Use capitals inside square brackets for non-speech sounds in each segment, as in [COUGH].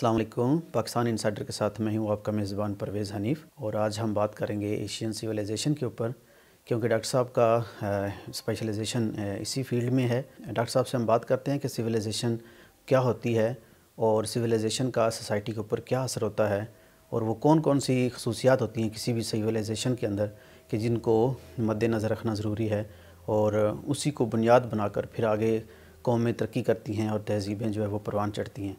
अस्सलाम वालेकुम पाकिस्तान इंसाइडर के साथ मैं हूं आपका मेज़बान परवेज़ हनीफ़ और आज हम बात करेंगे एशियन सिविलाइजेशन के ऊपर क्योंकि डॉक्टर साहब का स्पेशलाइजेशन इसी फील्ड में है डॉक्टर साहब से हम बात करते हैं कि सिविलाइजेशन क्या होती है और सिविलाइजेशन का सोसाइटी के ऊपर क्या असर होता है और वो कौन कौन सी खसूसियात होती हैं किसी भी सिविलाइजेशन के अंदर कि जिनको मद्देनज़र रखना ज़रूरी है और उसी को बुनियाद बनाकर फिर आगे कौमें तरक्की करती हैं और तहजीबें जो है वो परवान चढ़ती हैं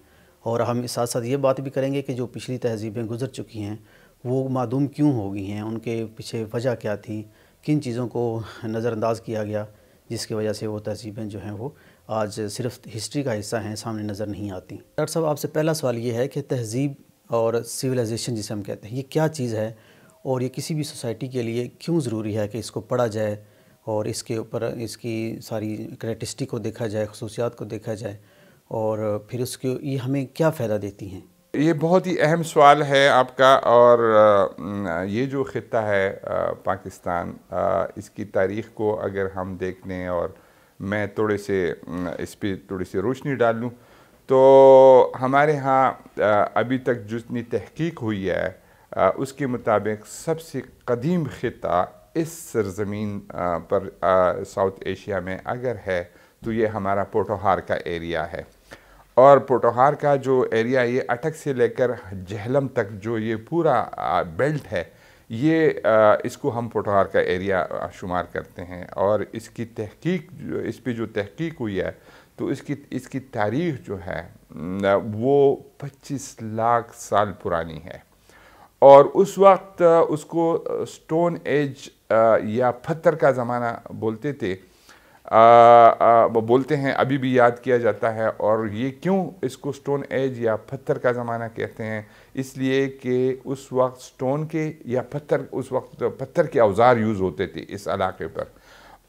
और हम साथ साथ ये बात भी करेंगे कि जो पिछली तहजीबें गुजर चुकी हैं वो मदूम क्यों हो गई हैं उनके पीछे वजह क्या थी किन चीज़ों को नज़रअंदाज किया गया जिसकी वजह से वो तहजीबें जो हैं वो आज सिर्फ हिस्ट्री का हिस्सा हैं सामने नज़र नहीं आती डॉक्टर साहब आपसे पहला सवाल ये है कि तहजीब और सिविलाइजेशन जिसे हम कहते हैं ये क्या चीज़ है और ये किसी भी सोसाइटी के लिए क्यों ज़रूरी है कि इसको पढ़ा जाए और इसके ऊपर इसकी सारी करेटिस्टिक को देखा जाए खसूसियात को देखा जाए और फिर उसके ये हमें क्या फ़ायदा देती हैं ये बहुत ही अहम सवाल है आपका और ये जो ख़त् है पाकिस्तान इसकी तारीख़ को अगर हम देख लें और मैं थोड़े से इस पर थोड़ी सी रोशनी डाल लूँ तो हमारे यहाँ अभी तक जितनी तहकीक हुई है उसके मुताबिक सबसे कदीम ख़त्ता इस सरजमीन पर साउथ एशिया में अगर है तो ये हमारा पोटोहार का एरिया है और पोटोहार का जो एरिया ये अटक से लेकर जहलम तक जो ये पूरा बेल्ट है ये इसको हम पोटोहार का एरिया शुमार करते हैं और इसकी तहकीक इस पर जो तहकीक हुई है तो इसकी इसकी तारीख जो है वो 25 लाख साल पुरानी है और उस वक्त उसको स्टोन एज या पत्थर का ज़माना बोलते थे आ, आ, बोलते हैं अभी भी याद किया जाता है और ये क्यों इसको स्टोन एज या पत्थर का ज़माना कहते हैं इसलिए कि उस वक्त स्टोन के या पत्थर उस वक्त तो पत्थर के औजार यूज़ होते थे इस इलाके पर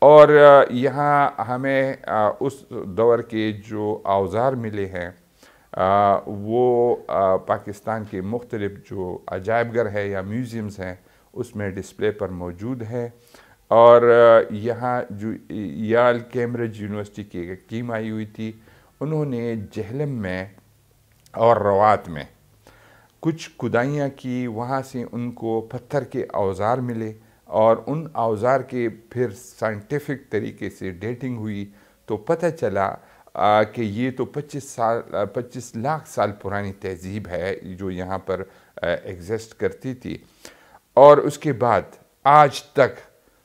और यहाँ हमें उस दौर के जो औजार मिले हैं वो पाकिस्तान के मुख्तलिफ़ जो अजायब घर है या म्यूज़ियम्स हैं उसमें डिस्प्ले पर मौजूद है और यहाँ जो याल कैम्ब्रिज यूनिवर्सिटी की एक टीम आई हुई थी उन्होंने जहलम में और रवात में कुछ खुदाइयाँ की वहाँ से उनको पत्थर के औज़ार मिले और उन औज़ार के फिर साइंटिफिक तरीके से डेटिंग हुई तो पता चला कि ये तो 25 साल 25 लाख साल पुरानी तहजीब है जो यहाँ पर एग्जिस्ट करती थी और उसके बाद आज तक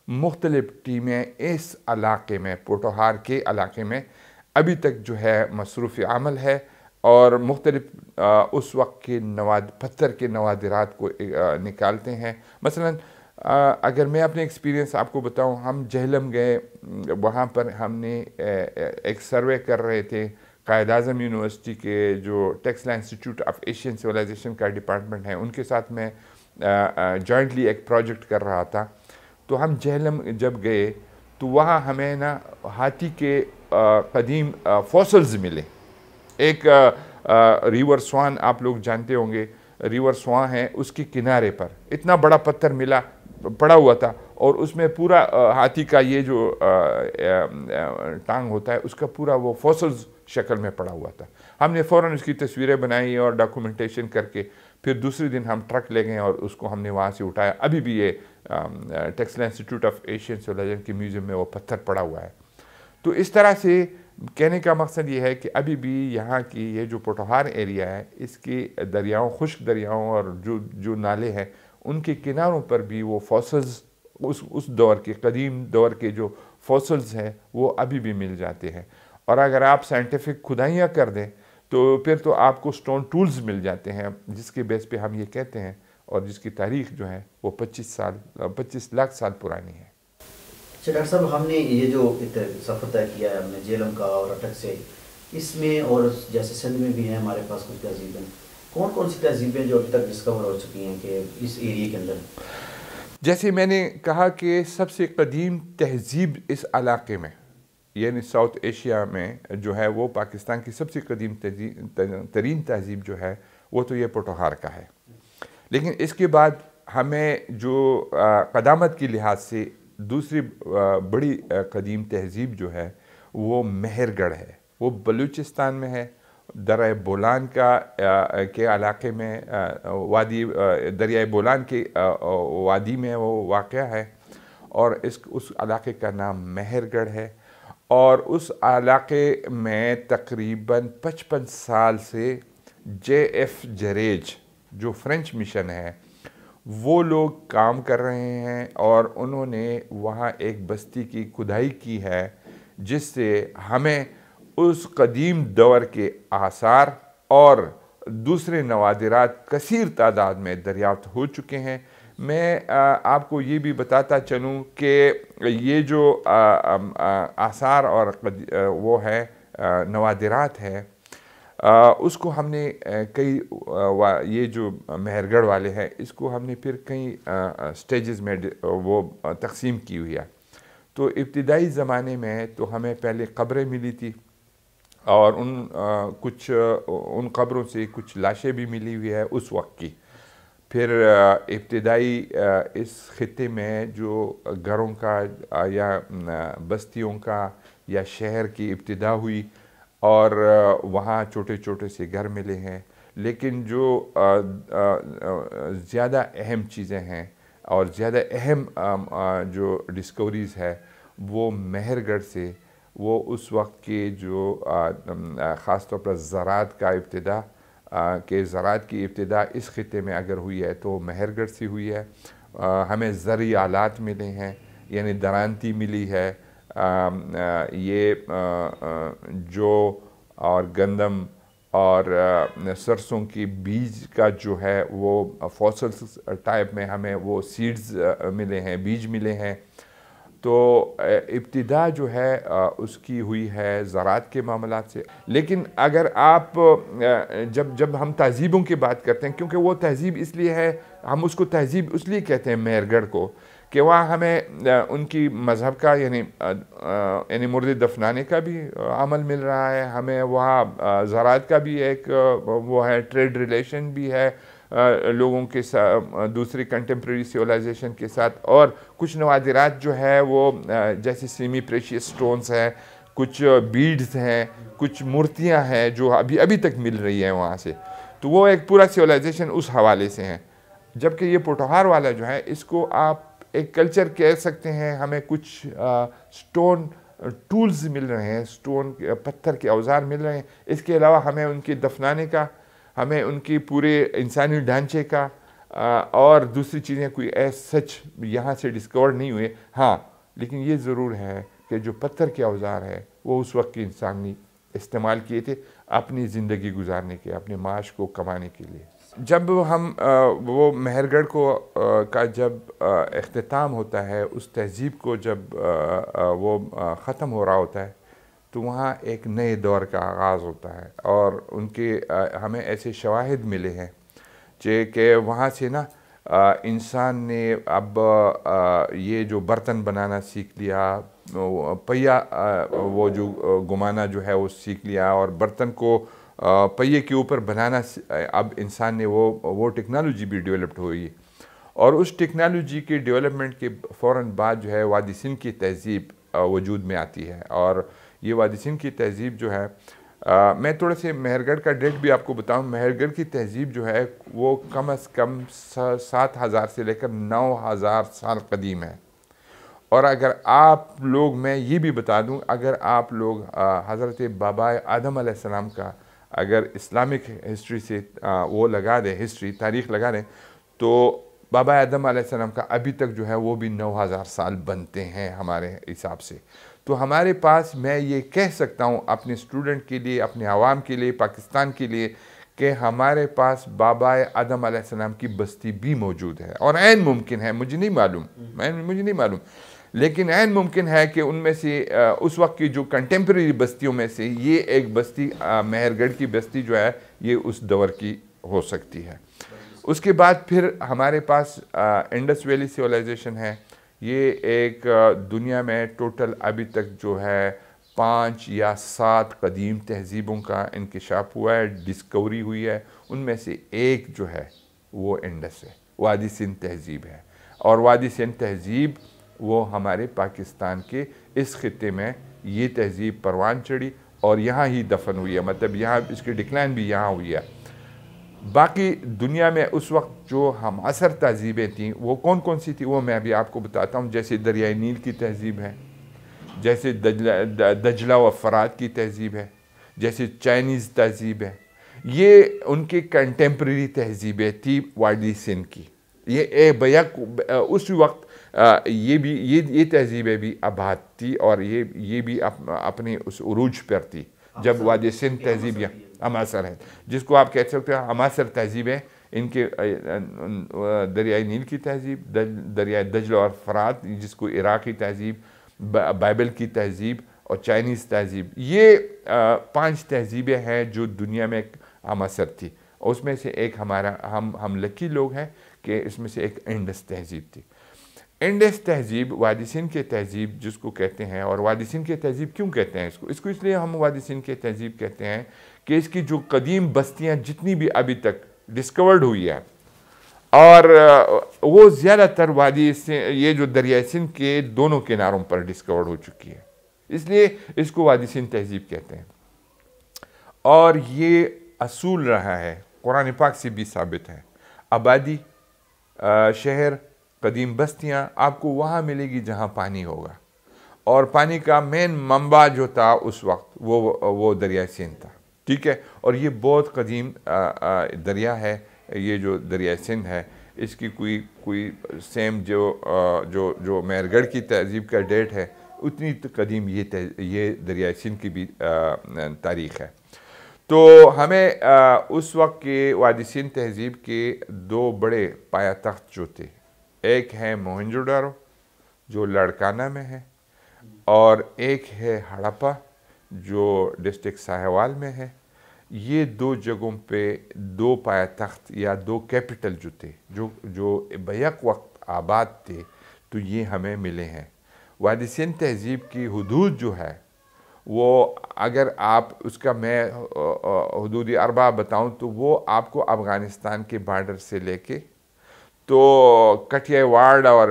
मुख्तलिफ टीमें इस इलाके में पोटोहार के इलाके में अभी तक जो है मसरूफ़ अमल है और मुख्तलिफ उस वक्त के नवाद पत्थर के नवादरात को निकालते हैं मसलन अगर मैं अपने एक्सपीरियंस आपको बताऊँ हम जहलम गए वहाँ पर हमने एक सर्वे कर रहे थे कायद अजम यूनिवर्सिटी के जो Taxila institute of Asian civilisation का डिपार्टमेंट है उनके साथ मैं जॉइंटली एक प्रोजेक्ट कर रहा था तो हम जहलम जब गए तो वहाँ हमें ना हाथी के कदीम फॉसल्स मिले एक आ, आ, रिवर स्वान आप लोग जानते होंगे रिवर स्वान है उसके किनारे पर इतना बड़ा पत्थर मिला पड़ा हुआ था और उसमें पूरा हाथी का ये जो टांग होता है उसका पूरा वो फॉसल्स शक्ल में पड़ा हुआ था हमने फ़ौर उसकी तस्वीरें बनाई और डॉक्यूमेंटेशन करके फिर दूसरे दिन हम ट्रक ले गए और उसको हमने वहाँ से उठाया अभी भी ये textile institute of Asian civilisation के म्यूज़ियम में वो पत्थर पड़ा हुआ है तो इस तरह से कहने का मकसद ये है कि अभी भी यहाँ की ये जो पोटोहार एरिया है इसके दरियाओं खुश्क दरियाओं और जो जो नाले हैं उनके किनारों पर भी वो फॉसल्स उस उस दौर के कदीम दौर के जो फॉसल्स हैं वो अभी भी मिल जाते हैं और अगर आप साइंटिफिक खुदाइयाँ कर दें तो फिर तो आपको स्टोन टूल्स मिल जाते हैं जिसके बेस पे हम ये कहते हैं और जिसकी तारीख जो है वो 25 साल 25 लाख साल पुरानी है अच्छा डॉक्टर साहब हमने ये जो सफ़र तय किया है हमने जेलम का और अटक से इसमें और जैसे सिंध में भी है हमारे पास कुछ तहजीबें कौन कौन सी तहजीबें जो अभी तक डिस्कवर हो चुकी हैं कि इस एरिए के अंदर जैसे मैंने कहा कि सबसे कदीम तहजीब इस इलाके में यानी साउथ एशिया में जो है वो पाकिस्तान की सबसे कदीम तरीन तहजीब जो है वो तो ये पोटोहार का है लेकिन इसके बाद हमें जो कदामत के लिहाज से दूसरी बड़ी कदीम तहजीब जो है वो मेहरगढ़ है वो बलूचिस्तान में है दरए बोलान का के इलाके में वादी दरियाए बोलान के वादी में वो वाक़ है और इस उस इलाके का नाम मेहरगढ़ है और उस इलाके में तकरीबन पचपन साल से जे एफ़ जरेज जो फ्रेंच मिशन है वो लोग काम कर रहे हैं और उन्होंने वहाँ एक बस्ती की खुदाई की है जिससे हमें उस कदीम दौर के आसार और दूसरे नवादिरात कसर तादाद में दरियाफ्त हो चुके हैं मैं आपको ये भी बताता चलूँ कि ये जो आसार और वो है नवादिरात है आ, उसको हमने कई ये जो मेहरगढ़ वाले हैं इसको हमने फिर कई स्टेजेस में वो तकसीम की हुई है तो इब्तदाई ज़माने में तो हमें पहले ख़बरें मिली थी और उन आ, कुछ उन कब्रों से कुछ लाशें भी मिली हुई है उस वक्त की फिर इब्तदाई इस ख़त्े में जो घरों का या बस्तियों का या शहर की इब्तदा हुई और वहाँ छोटे छोटे से घर मिले हैं लेकिन जो ज़्यादा अहम चीज़ें हैं और ज़्यादा अहम जो डिस्कवरीज़ है वो मेहरगढ़ से वो उस वक्त के जो ख़ास तौर पर ज़रात का इब्तदा के ज़रात की इब्तदा इस ख़त्े में अगर हुई है तो मेहरगढ़ से हुई है हमें आलात मिले हैं यानी दरानती मिली है Um, uh, ये uh, uh, जो और गंदम और सरसों की बीज का जो है वो फॉसल्स टाइप में हमें वो सीड्स मिले हैं बीज मिले हैं तो इब्तदा जो है उसकी हुई है ज़रात के मामला से लेकिन अगर आप जब जब हम तहज़ीबों की बात करते हैं क्योंकि वो तहज़ीब इसलिए है हम उसको तहज़ीब इसलिए कहते हैं मेहरगढ़ को कि वहाँ हमें उनकी मज़हब का यानी यानी मुर्दे दफनाने का भी अमल मिल रहा है हमें वहाँ ज़रात का भी एक वो है ट्रेड रिलेशन भी है लोगों के साथ दूसरी कंटेम्प्रेरी सिविलाइजेशन के साथ और कुछ नवादिरात जो है वो जैसे सीमी प्रेशियस स्टोन्स हैं कुछ बीड्स हैं कुछ मूर्तियाँ हैं जो अभी अभी तक मिल रही हैं वहाँ से तो वो एक पूरा सिविलाइजेशन उस हवाले से हैं जबकि ये पोटोहार वाला जो है इसको आप एक कल्चर कह सकते हैं हमें कुछ स्टोन टूल्स मिल रहे हैं स्टोन पत्थर के औजार मिल रहे हैं इसके अलावा हमें उनके दफनाने का हमें उनके पूरे इंसानी ढांचे का आ, और दूसरी चीज़ें कोई ऐस सच यहाँ से डिस्कवर नहीं हुए हाँ लेकिन ये ज़रूर है कि जो पत्थर के औजार है वो उस वक्त के इंसान ने इस्तेमाल किए थे अपनी ज़िंदगी गुजारने के अपने माश को कमाने के लिए जब हम वो मेहरगढ़ को का जब अख्ताम होता है उस तहजीब को जब वो ख़त्म हो रहा होता है तो वहाँ एक नए दौर का आगाज़ होता है और उनके हमें ऐसे शवाहद मिले हैं जे कि वहाँ से ना इंसान ने अब ये जो बर्तन बनाना सीख लिया पहिया वो जो घुमाना जो है वो सीख लिया और बर्तन को पहिए के ऊपर बनाना अब इंसान ने वो वो टेक्नोलॉजी भी डेवलप्ड हुई है और उस टेक्नोलॉजी के डेवलपमेंट के फ़ौर बाद जो है वादी सिंध की तहजीब वजूद में आती है और ये वादी सिंध की तहजीब जो है आ, मैं थोड़ा से मेहरगढ़ का डेट भी आपको बताऊं मेहरगढ़ की तहजीब जो है वो कम अज़ कम सात हज़ार से लेकर नौ हज़ार साल कदीम है और अगर आप लोग मैं ये भी बता दूं अगर आप लोग हज़रत बाबा आदम का अगर इस्लामिक हिस्ट्री से वो लगा दें हिस्ट्री तारीख लगा दें तो बाबा आदम आसम का अभी तक जो है वो भी 9000 साल बनते हैं हमारे हिसाब से तो हमारे पास मैं ये कह सकता हूँ अपने स्टूडेंट के लिए अपने आवाम के लिए पाकिस्तान के लिए कि हमारे पास बाबा आदम आसम की बस्ती भी मौजूद है और मुमकिन है मुझे नहीं मालूम मैं मुझे नहीं मालूम लेकिन एन मुमकिन है कि उनमें से उस वक्त की जो कंटेम्प्रेरी बस्तियों में से ये एक बस्ती मेहरगढ़ की बस्ती जो है ये उस दौर की हो सकती है उसके बाद फिर हमारे पास इंडस वैली सिविलाइजेशन है ये एक दुनिया में टोटल अभी तक जो है पाँच या सात कदीम तहजीबों का इंकशाफ हुआ है डिस्कवरी हुई है उनमें से एक जो है वो इंडस है वादी सिंध तहजीब है और वादी सिंध तहजीब वो हमारे पाकिस्तान के इस खत्े में ये तहजीब परवान चढ़ी और यहाँ ही दफन हुई है मतलब यहाँ इसकी डिक्लाइन भी यहाँ हुई है बाकी दुनिया में उस वक्त जो हम असर तहजीबें थीं वो कौन कौन सी थी वो मैं अभी आपको बताता हूँ जैसे दरियाई नील की तहजीब है जैसे दजला व फराद की तहजीब है जैसे चाइनीज़ तहजीब है ये उनकी कंटेम्प्रेरी तहजीबें थी वाडी सिंध की ये ए बयक उस वक्त ये भी ये ये तहजीबें भी आबाद थी और ये ये भी अप, अपने उस उरूज पर थी जब वाद सिंध तहजीबियाँ अमासर हैं जिसको आप कह सकते हैं अमासर तहजीबें इनके दरिया नील की तहजीब दरियाए दजल और फरात जिसको इराक़ी तहजीब बाइबल की तहजीब और चाइनीज़ तहजीब ये पांच तहजीबें हैं जो दुनिया में अमासर थी उसमें से एक हमारा हम हम लकी लोग हैं कि इसमें से एक इंडस तहजीब थी इंडस तहजीब वादी के तहजीब जिसको कहते हैं और वादिसन के तहजीब क्यों कहते हैं इसको इसको इसलिए हम वादिसन के तहजीब कहते हैं कि इसकी जो कदीम बस्तियाँ जितनी भी अभी तक डिस्कवर्ड हुई है और वो ज़्यादातर वादी से ये जो दरिया सिंध के दोनों किनारों पर डिस्कवर्ड हो चुकी है इसलिए इसको वादी सिंध तहजीब कहते हैं और ये असूल रहा है कुरान पाक से भी साबित है आबादी शहर कदीम बस्तियाँ आपको वहाँ मिलेगी जहाँ पानी होगा और पानी का मेन मंबा जो था उस वक्त वो वो दरिया सिंध था ठीक है और ये बहुत कदीम दरिया है ये जो दरिया सिंध है इसकी कोई कोई सेम जो जो जो मेहरगढ़ की तहजीब का डेट है उतनी कदीम ये ये दरिया सिंध की भी तारीख़ है तो हमें उस वक्त के वादी सिंध तहजीब के दो बड़े पाया तख्त जो थे एक है मोहनजोदारो जो लड़काना में है और एक है हड़प्पा जो डिस्ट्रिक्ट साहेवाल में है ये दो जगहों पे दो पाया तख्त या दो कैपिटल जो थे जो जो बैक वक्त आबाद थे तो ये हमें मिले हैं वादिसन तहजीब की हदूद जो है वो अगर आप उसका मैं हदूदी अरबा बताऊं तो वो आपको अफ़गानिस्तान के बार्डर से लेके तो कटिया वार्ड और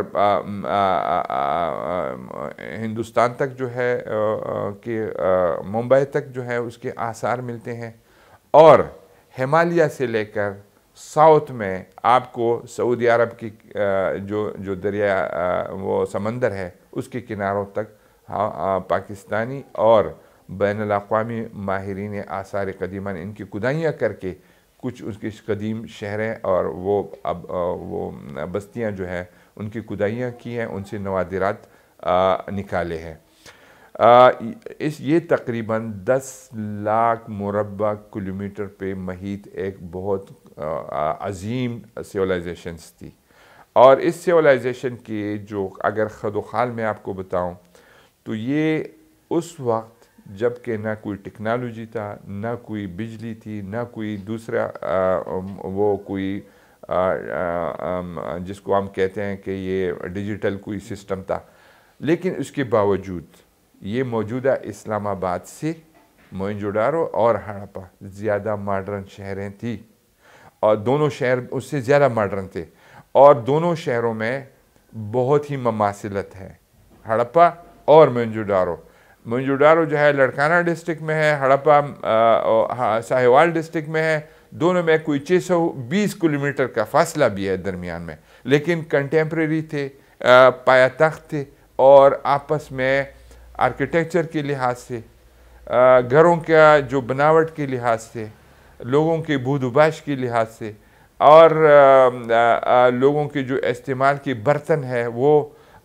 हिंदुस्तान तक जो है कि मुंबई तक जो है उसके आसार मिलते हैं और हिमालय से लेकर साउथ में आपको सऊदी अरब की जो जो दरिया वो समंदर है उसके किनारों तक पाकिस्तानी और बैन अवी माहरीन आसार कदीमा ने इनकी खुदाइयाँ करके कुछ उसके कदीम शहरें और वो अब वो बस्तियाँ जो हैं उनकी खुदाइयाँ की हैं उनसे नवादिरात निकाले हैं इस ये तकरीबन 10 लाख मुरबा किलोमीटर पे महीत एक बहुत अजीम सिविलाइजेशंस थी और इस सिविलाइजेशन के जो अगर खदोखाल में आपको बताऊं तो ये उस वक्त जबकि ना कोई टेक्नोलॉजी था ना कोई बिजली थी ना कोई दूसरा आ, वो कोई आ, आ, जिसको हम कहते हैं कि ये डिजिटल कोई सिस्टम था लेकिन उसके बावजूद ये मौजूदा इस्लामाबाद से मोइनजोडारो और हड़प्पा ज़्यादा मॉडर्न शहरें थी और दोनों शहर उससे ज़्यादा मॉडर्न थे और दोनों शहरों में बहुत ही ममासिलत है हड़प्पा और मोइनजोडारो मंजूडारो जो है लड़काना डिस्ट्रिक्ट में है हड़प्पा साहिवाल डिस्ट्रिक्ट में है दोनों में कोई छः सौ बीस किलोमीटर का फासला भी है दरमियान में लेकिन कंटेम्प्रेरी थे पाया तख्त थे और आपस में आर्किटेक्चर के लिहाज से घरों का जो बनावट के लिहाज से लोगों के भूदुबाश के लिहाज से और आ, आ, आ, लोगों के जो इस्तेमाल के बर्तन है वो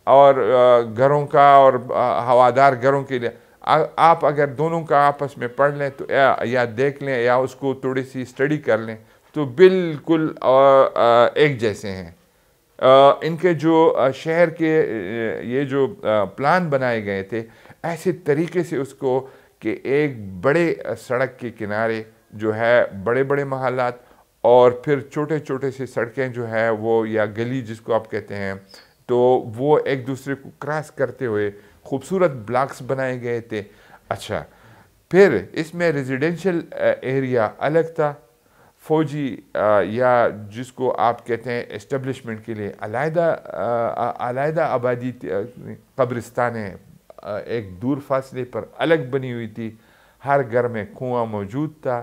और घरों का और हवादार घरों के लिए आ, आप अगर दोनों का आपस में पढ़ लें तो या, या देख लें या उसको थोड़ी सी स्टडी कर लें तो बिल्कुल एक जैसे हैं इनके जो शहर के ये जो प्लान बनाए गए थे ऐसे तरीके से उसको कि एक बड़े सड़क के किनारे जो है बड़े बड़े महलात और फिर छोटे छोटे से सड़कें जो है वो या गली जिसको आप कहते हैं तो वो एक दूसरे को क्रॉस करते हुए खूबसूरत ब्लॉक्स बनाए गए थे अच्छा फिर इसमें रेजिडेंशियल एरिया अलग था फौजी या जिसको आप कहते हैं इस्टबलिशमेंट के लिए अलादा आबादी कब्रिस्तान एक दूर फासले पर अलग बनी हुई थी हर घर में कुआं मौजूद था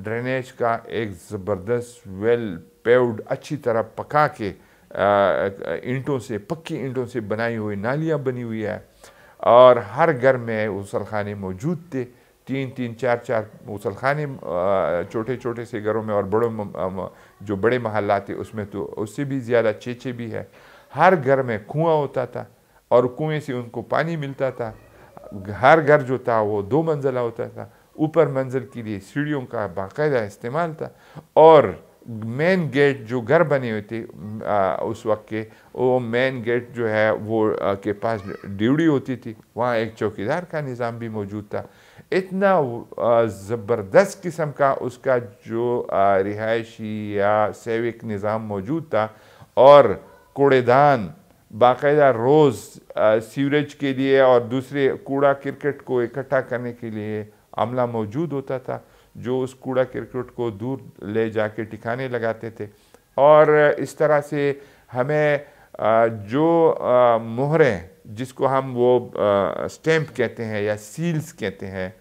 ड्रेनेज का एक ज़बरदस्त वेल पेव्ड अच्छी तरह पका के ईंटों से पक्की ईंटों से बनाई हुई नालियाँ बनी हुई है और हर घर में गसलखाने मौजूद थे तीन तीन चार चार गसलखाने छोटे छोटे से घरों में और बड़ों जो बड़े महल्ला थे उसमें तो उससे भी ज़्यादा चेचे भी है हर घर में कुआँ होता था और कुएँ से उनको पानी मिलता था हर घर जो था वो दो मंजिला होता था ऊपर मंजिल के लिए सीढ़ियों का बाकायदा इस्तेमाल था और मेन गेट जो घर बने हुए थे उस वक्त के वो मेन गेट जो है वो आ, के पास ड्यूटी होती थी वहाँ एक चौकीदार का निज़ाम भी मौजूद था इतना ज़बरदस्त किस्म का उसका जो रिहायशी या सेविक निज़ाम मौजूद था और कूड़ेदान बाकायदा रोज़ सीवरेज के लिए और दूसरे कूड़ा क्रिकेट को इकट्ठा करने के लिए अमला मौजूद होता था जो उस कूड़ा क्रिकेट को दूर ले जाके ठिकाने लगाते थे और इस तरह से हमें जो मोहरें जिसको हम वो स्टैम्प कहते हैं या सील्स कहते हैं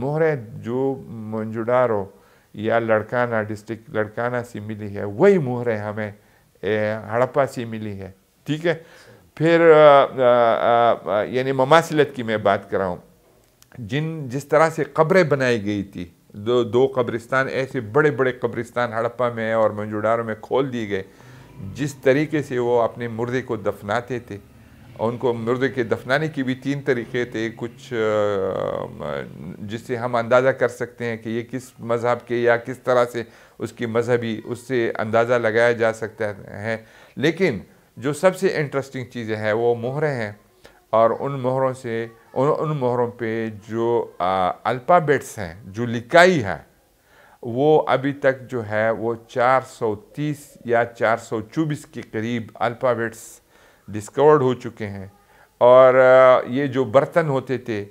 मोहरें जो मंजुडारो या लड़काना डिस्ट्रिक्ट लड़काना से मिली है वही मोहरें हमें हड़प्पा से मिली है ठीक है फिर यानी ममासिलत की मैं बात कर रहा हूँ जिन जिस तरह से कब्रें बनाई गई थी दो दो कब्रिस्तान ऐसे बड़े बड़े कब्रिस्तान हड़प्पा में और मंजूडारों में खोल दिए गए जिस तरीके से वो अपने मुर्दे को दफनाते थे और उनको मुर्दे के दफनाने की भी तीन तरीके थे कुछ जिससे हम अंदाज़ा कर सकते हैं कि ये किस मज़हब के या किस तरह से उसकी मजहबी उससे अंदाज़ा लगाया जा सकता है लेकिन जो सबसे इंटरेस्टिंग चीज़ें हैं वो मोहरें हैं और उन मोहरों से उन उन मोहरों पे जो अल्फ़ाबेट्स हैं जो लिखाई है वो अभी तक जो है वो 430 या 424 के करीब अल्फ़ाबेट्स डिस्कवर्ड हो चुके हैं और ये जो बर्तन होते थे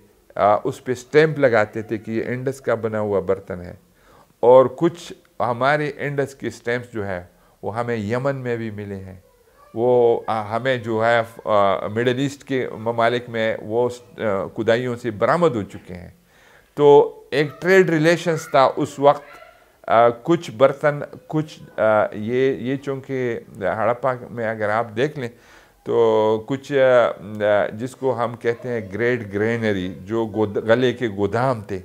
उस पर स्टैम्प लगाते थे कि ये इंडस का बना हुआ बर्तन है और कुछ हमारे इंडस के स्टैंप्स जो है वो हमें यमन में भी मिले हैं वो हमें जो है मिडल ईस्ट के ममालिक में वो खुदाइयों से बरामद हो चुके हैं तो एक ट्रेड रिलेशंस था उस वक्त आ, कुछ बर्तन कुछ आ, ये ये चूँकि हड़प्पा में अगर आप देख लें तो कुछ आ, जिसको हम कहते हैं ग्रेट ग्रेनरी जो गले के गोदाम थे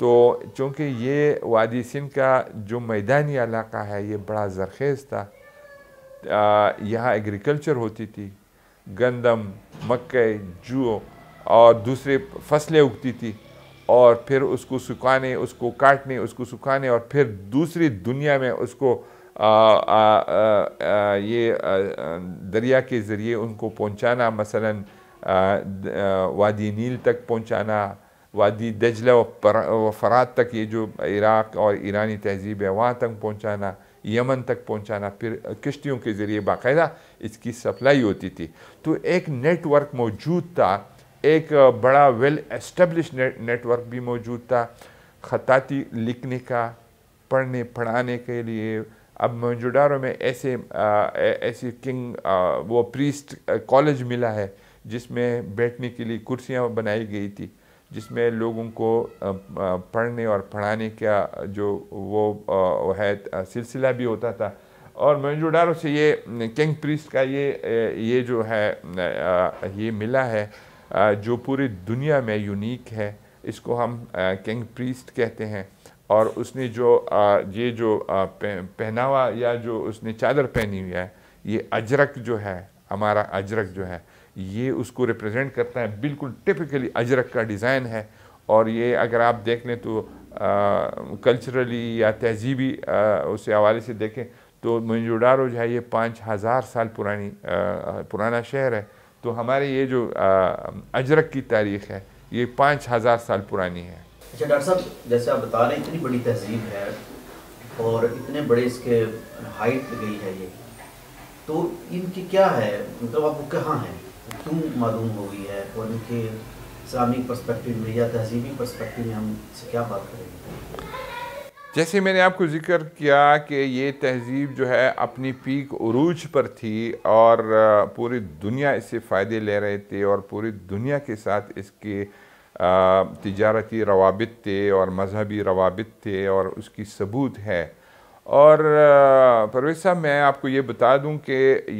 तो चूँकि ये वादी सिंध का जो मैदानी इलाका है ये बड़ा जरखेज़ था यहाँ एग्रीकल्चर होती थी गंदम मक्के जू और दूसरे फसलें उगती थी और फिर उसको सुखाने उसको काटने उसको सुखाने और फिर दूसरी दुनिया में उसको आ, आ, आ, ये दरिया के ज़रिए उनको पहुंचाना मसलन वादी नील तक पहुंचाना वादी दजला व फरात तक ये जो इराक़ और ईरानी तहजीब है वहाँ तक पहुंचाना यमन तक पहुंचाना फिर किश्तियों के ज़रिए बाकायदा इसकी सप्लाई होती थी तो एक नेटवर्क मौजूद था एक बड़ा वेल एस्टेब्लिश नेटवर्क भी मौजूद था खताती लिखने का पढ़ने पढ़ाने के लिए अब मौजूदारों में ऐसे ऐसे किंग आ, वो प्रीस्ट कॉलेज मिला है जिसमें बैठने के लिए कुर्सियाँ बनाई गई थी जिसमें लोगों को पढ़ने और पढ़ाने का जो वो है सिलसिला भी होता था और मोहनजोदारो से ये किंग प्रिस्ट का ये ये जो है ये मिला है जो पूरी दुनिया में यूनिक है इसको हम किंग प्रिस्ट कहते हैं और उसने जो ये जो पहनावा या जो उसने चादर पहनी हुई है ये अजरक जो है हमारा अजरक जो है ये उसको रिप्रेजेंट करता है बिल्कुल टिपिकली अजरक का डिज़ाइन है और ये अगर आप देख लें तो कल्चरली या तहजीबी उस हवाले से देखें तो मंजूडारो जो है ये पाँच हज़ार साल पुरानी आ, पुराना शहर है तो हमारे ये जो आ, अजरक की तारीख है ये पाँच हज़ार साल पुरानी है अच्छा डॉक्टर साहब जैसे आप बता रहे हैं इतनी बड़ी तहजीब है और इतने बड़े इसके हाइट गई है ये तो इनकी क्या है मतलब आप कहाँ हैं तो क्यों मालूम हो गई है और इनके इस्लामिक परस्पेक्टिव में या तहजीबी परस्पेक्टिव में हम से क्या बात करेंगे जैसे मैंने आपको जिक्र किया कि ये तहजीब जो है अपनी पीक उरूज पर थी और पूरी दुनिया इससे फ़ायदे ले रहे थे और पूरी दुनिया के साथ इसके तजारती रवाबित थे और मजहबी रवाबित थे और उसकी सबूत है और परवेज साहब मैं आपको ये बता दूं कि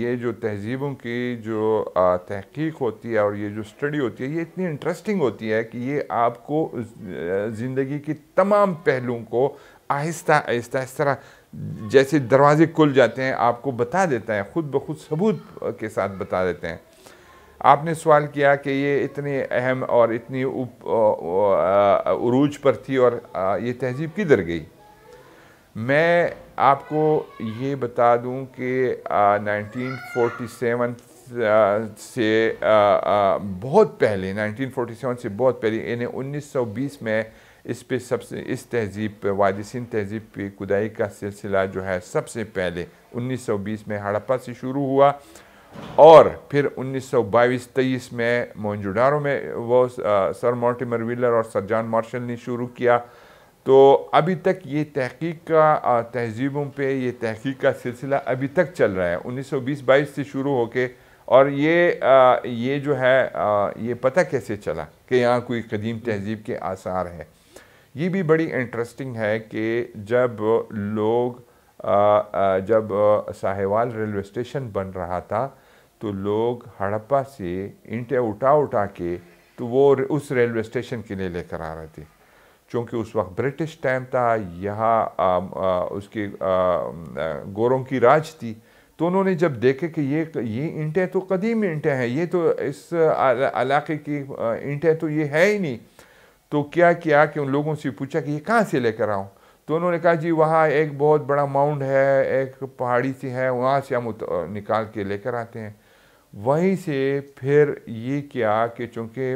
ये जो तहजीबों की जो तहकीक होती है और ये जो स्टडी होती है ये इतनी इंटरेस्टिंग होती है कि ये आपको ज़िंदगी की तमाम पहलुओं को आहिस्ता आहिस्ता इस तरह जैसे दरवाजे खुल जाते हैं आपको बता देता है ख़ुद ब खुद सबूत के साथ बता देते हैं आपने सवाल किया कि ये इतनी अहम और इतनी उप उरूज पर थी और ये तहजीब किधर गई मैं आपको ये बता दूं कि नाइनटीन 1947 सेवन से बहुत पहले 1947 से बहुत पहले इन्हें 1920 में इस पे सबसे इस तहजीब पे वादी तहजीब पे खुदाई का सिलसिला जो है सबसे पहले 1920 में हड़प्पा से शुरू हुआ और फिर 1922-23 में मोहनजोडारो में वो सर मोर्टिमर व्हीलर और सर जॉन मार्शल ने शुरू किया तो अभी तक ये तहकीक का तहजीबों पे ये तहकीक का सिलसिला अभी तक चल रहा है 1920-22 से शुरू होके और ये आ, ये जो है आ, ये पता कैसे चला कि यहाँ कोई कदीम तहजीब के आसार है ये भी बड़ी इंटरेस्टिंग है कि जब लोग आ, जब साहेवाल रेलवे स्टेशन बन रहा था तो लोग हड़प्पा से इंटे उठा उठा के तो वो उस रेलवे स्टेशन के लिए लेकर आ रहे थे चूँकि उस वक्त ब्रिटिश टाइम था यहाँ उसके गोरों की राज थी तो उन्होंने जब देखे कि ये ये ईंटें तो कदीम ईंटें हैं ये तो इस इलाके की ईंटें तो ये है ही नहीं तो क्या किया कि उन लोगों से पूछा कि ये कहाँ से लेकर आऊँ तो उन्होंने कहा जी वहाँ एक बहुत बड़ा माउंड है एक पहाड़ी सी है वहाँ से हम निकाल के लेकर आते हैं वहीं से फिर ये किया कि चूँकि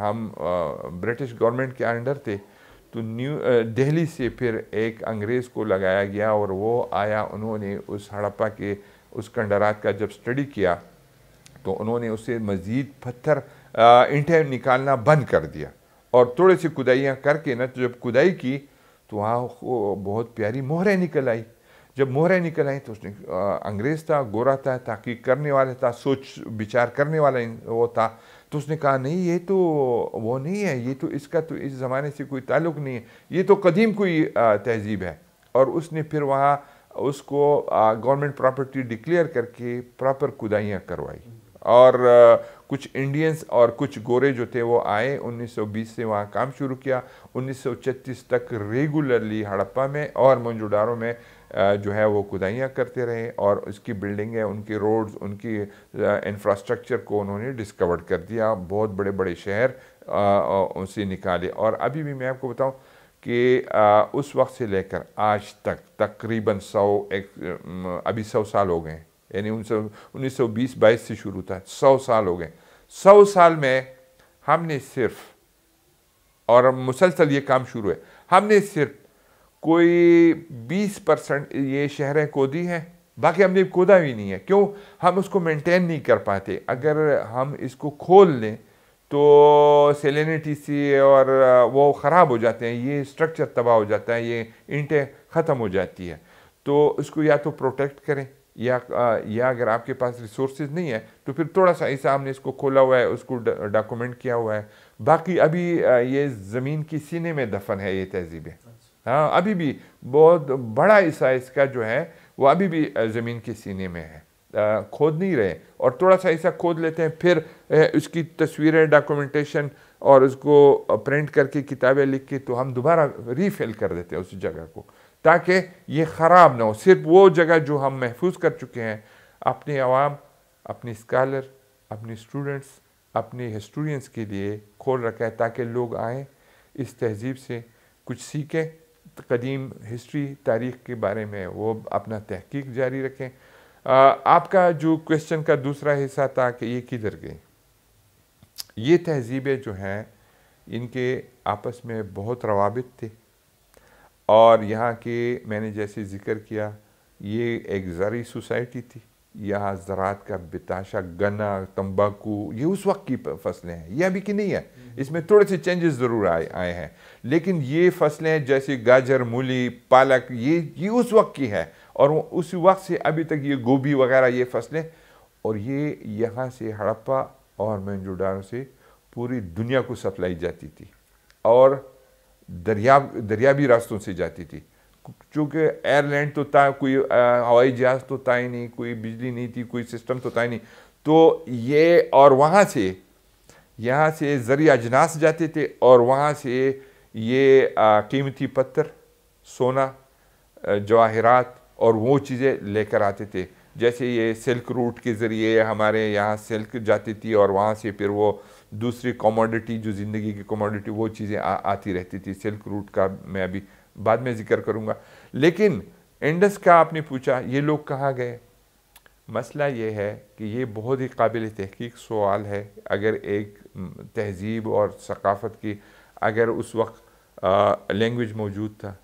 हम ब्रिटिश गवर्नमेंट के अंडर थे तो न्यू दिल्ली से फिर एक अंग्रेज़ को लगाया गया और वो आया उन्होंने उस हड़प्पा के उस कंडरात का जब स्टडी किया तो उन्होंने उसे मज़ीद पत्थर इंटें निकालना बंद कर दिया और थोड़ी सी खुदाइयाँ करके ना तो जब खुदाई की तो वहाँ बहुत प्यारी मोहरें निकल आई जब मोहरे निकल आई तो उसने अंग्रेज़ था गोरा था ताकि करने वाला था सोच विचार करने वाला वो था तो उसने कहा नहीं ये तो वो नहीं है ये तो इसका तो इस ज़माने से कोई ताल्लुक नहीं है ये तो कदीम कोई तहजीब है और उसने फिर वहाँ उसको गवर्नमेंट प्रॉपर्टी डिक्लेयर करके प्रॉपर खुदाइयाँ करवाई और कुछ इंडियंस और कुछ गोरे जो थे वो आए 1920 से वहाँ काम शुरू किया 1936 तक रेगुलरली हड़प्पा में और मंजूडारों में जो है वो खुदाइयाँ करते रहे और उसकी है उनकी रोड्स उनकी इंफ्रास्ट्रक्चर को उन्होंने डिस्कवर कर दिया बहुत बड़े बड़े शहर उनसे निकाले और अभी भी मैं आपको बताऊँ कि उस वक्त से लेकर आज तक तकरीबन सौ एक अभी सौ साल हो गए यानी उन्नीस सौ बीस बाईस से शुरू था सौ साल हो गए सौ साल में हमने सिर्फ और मुसलसल ये काम शुरू है हमने सिर्फ कोई 20 परसेंट ये शहरें कोदी हैं बाकी हमने कोदा भी नहीं है क्यों हम उसको मेंटेन नहीं कर पाते अगर हम इसको खोल लें तो सेलिनिटी सी और वो ख़राब हो जाते हैं ये स्ट्रक्चर तबाह हो जाता है ये ईंटें ख़त्म हो जाती है तो इसको या तो प्रोटेक्ट करें या या अगर आपके पास रिसोर्स नहीं है तो फिर थोड़ा सा ऐसा हमने इसको खोला हुआ है उसको डॉक्यूमेंट किया हुआ है बाकी अभी ये ज़मीन की सीने में दफन है ये तहजीबें हाँ अभी भी बहुत बड़ा हिस्सा इसका जो है वो अभी भी ज़मीन के सीने में है खोद नहीं रहे और थोड़ा सा हिस्सा खोद लेते हैं फिर उसकी तस्वीरें डॉक्यूमेंटेशन और उसको प्रिंट करके किताबें लिख के तो हम दोबारा रीफिल कर देते हैं उस जगह को ताकि ये ख़राब ना हो सिर्फ वो जगह जो हम महफूज कर चुके हैं अपने आवाम अपने स्कॉलर अपने स्टूडेंट्स अपने हिस्टोरियंस के लिए खोल रखा है ताकि लोग आएँ इस तहजीब से कुछ सीखें कदीम हिस्ट्री तारीख के बारे में वो अपना तहकीक जारी रखें आपका जो क्वेश्चन का दूसरा हिस्सा था कि ये किधर गई ये तहजीबें जो हैं इनके आपस में बहुत रवाबित थे और यहाँ के मैंने जैसे ज़िक्र किया ये एक ज़री सोसाइटी थी या ज़रात का बिताशा गन्ना तंबाकू ये उस वक्त की फसलें हैं ये अभी की नहीं है हम्म। इसमें थोड़े से चेंजेस ज़रूर आए आए हैं लेकिन ये फसलें जैसे गाजर मूली पालक ये ये उस वक्त की है और उस वक्त से अभी तक ये गोभी वगैरह ये फसलें और ये यहाँ से हड़प्पा और मैंजोडारो से पूरी दुनिया को सप्लाई जाती थी और दरिया दरियावी रास्तों से जाती थी चूँकि एयरलैंड तो था कोई हवाई जहाज़ तो था ही नहीं कोई बिजली नहीं थी कोई सिस्टम तो था ही नहीं तो ये और वहाँ से यहाँ से ज़रिए अजनास जाते थे और वहाँ से ये कीमती पत्थर सोना जवाहरात और वो चीज़ें लेकर आते थे जैसे ये सिल्क रूट के ज़रिए हमारे यहाँ सिल्क जाती थी और वहाँ से फिर वो दूसरी कमोडिटी जो ज़िंदगी की कमोडिटी वो चीज़ें आती रहती थी सिल्क रूट का मैं अभी बाद में जिक्र करूंगा लेकिन इंडस का आपने पूछा ये लोग कहाँ गए मसला ये है कि ये बहुत ही काबिल तहकीक सवाल है अगर एक तहजीब और सकाफ़त की अगर उस वक्त लैंग्वेज मौजूद था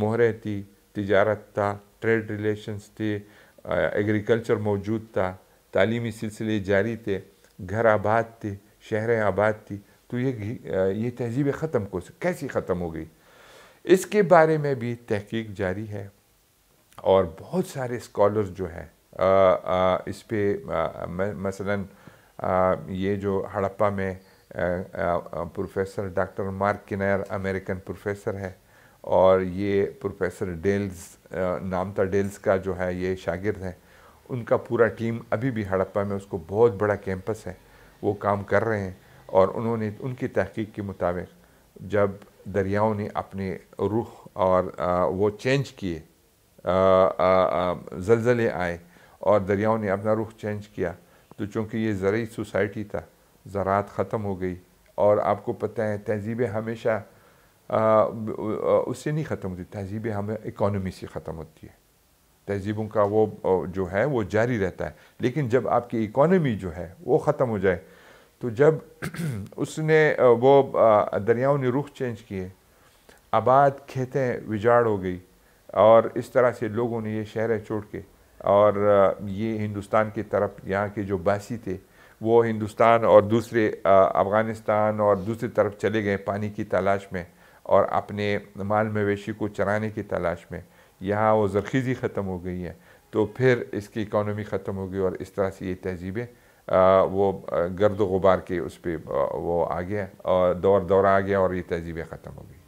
मोहरे थी तजारत था ट्रेड रिलेशंस थे एग्रीकल्चर मौजूद था तालीमी सिलसिले जारी थे घर आबाद थे शहरें आबाद थी तो ये ये तहजीब ख़त्म कैसी ख़त्म हो गई इसके बारे में भी तहकीक जारी है और बहुत सारे स्कॉलर्स जो हैं इस पर मसलन आ, ये जो हड़प्पा में professor doctor Mark Kenoyer American professor है और ये प्रोफेसर डेल्स नामता डेल्स का जो है ये शागिर्द है उनका पूरा टीम अभी भी हड़प्पा में उसको बहुत बड़ा कैंपस है वो काम कर रहे हैं और उन्होंने उनकी तहकीक के मुताबिक जब दरियाओं ने अपने रुख और आ, वो चेंज किए जलज़ले आए और दरियाओं ने अपना रुख चेंज किया तो चूँकि ये ज़रूरी सोसाइटी था ज़रात ख़त्म हो गई और आपको पता है तहजीबें हमेशा उससे नहीं ख़त्म होती तहजीबें हमें इकोनॉमी से ख़त्म होती है तहजीबों का वो जो है वो जारी रहता है लेकिन जब आपकी इकोनॉमी जो है वो ख़त्म हो जाए तो जब [CLEARS THROAT] उसने वो दरियाओं ने रुख चेंज किए आबाद खेतें विजाड़ हो गई और इस तरह से लोगों ने ये शहरें छोड़ के और ये हिंदुस्तान की तरफ यहाँ के जो बासी थे वो हिंदुस्तान और दूसरे अफ़गानिस्तान और दूसरी तरफ चले गए पानी की तलाश में और अपने माल मवेशी को चराने की तलाश में यहाँ वो जरखीज़ी ख़त्म हो गई है तो फिर इसकी इकानमी ख़त्म हो गई और इस तरह से ये तहजीबें वो गर्द गुबार के उस पर वो आ गया और दौर दौरा आ गया और ये तहजीबें ख़त्म हो गई